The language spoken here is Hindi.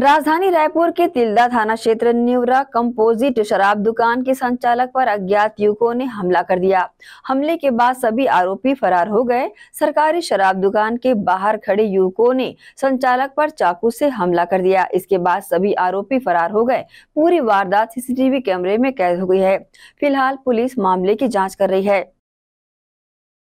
राजधानी रायपुर के तिल्दा थाना क्षेत्र न्यूरा कंपोजिट शराब दुकान के संचालक पर अज्ञात युवकों ने हमला कर दिया हमले के बाद सभी आरोपी फरार हो गए सरकारी शराब दुकान के बाहर खड़े युवकों ने संचालक पर चाकू से हमला कर दिया इसके बाद सभी आरोपी फरार हो गए पूरी वारदात सीसीटीवी कैमरे में कैद हो गई है फिलहाल पुलिस मामले की जाँच कर रही है